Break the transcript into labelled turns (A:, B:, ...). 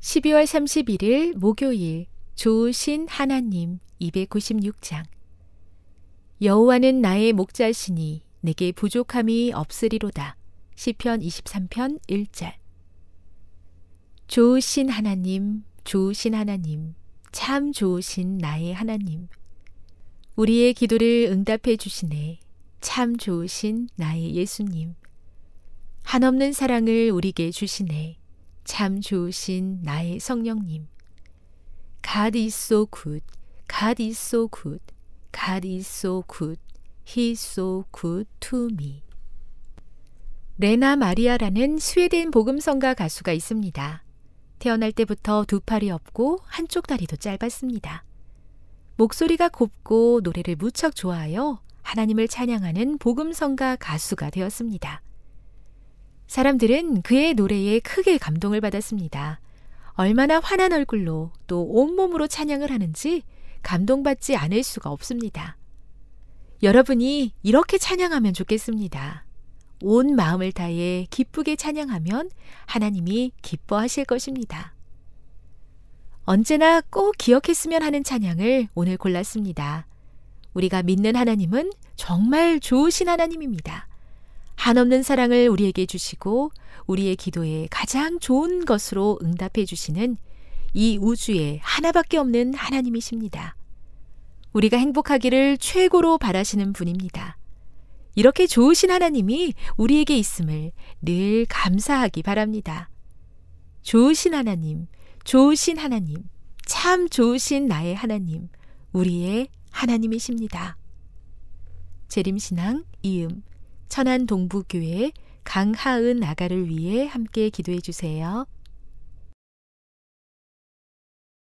A: 12월 31일 목요일 좋으신 하나님 296장 여호와는 나의 목자시니 내게 부족함이 없으리로다. 시편 23편 1절 좋으신 하나님, 좋으신 하나님, 참 좋으신 나의 하나님. 우리의 기도를 응답해 주시네. 참 좋으신 나의 예수님. 한없는 사랑을 우리에게 주시네. 참 좋으신 나의 성령님. God is so good. God is so good. God is so good. He's so good to me. 레나 마리아라는 스웨덴 복음성가 가수가 있습니다. 태어날 때부터 두 팔이 없고 한쪽 다리도 짧았습니다. 목소리가 곱고 노래를 무척 좋아하여 하나님을 찬양하는 복음성가 가수가 되었습니다. 사람들은 그의 노래에 크게 감동을 받았습니다. 얼마나 환한 얼굴로 또 온몸으로 찬양을 하는지 감동받지 않을 수가 없습니다. 여러분이 이렇게 찬양하면 좋겠습니다. 온 마음을 다해 기쁘게 찬양하면 하나님이 기뻐하실 것입니다. 언제나 꼭 기억했으면 하는 찬양을 오늘 골랐습니다. 우리가 믿는 하나님은 정말 좋으신 하나님입니다. 한없는 사랑을 우리에게 주시고 우리의 기도에 가장 좋은 것으로 응답해 주시는 이 우주에 하나밖에 없는 하나님이십니다. 우리가 행복하기를 최고로 바라시는 분입니다. 이렇게 좋으신 하나님이 우리에게 있음을 늘 감사하기 바랍니다. 좋으신 하나님, 좋으신 하나님, 참 좋으신 나의 하나님, 우리의 하나님이십니다. 재림신앙 이음 천안 동부교회 강하은 아가를 위해 함께 기도해 주세요.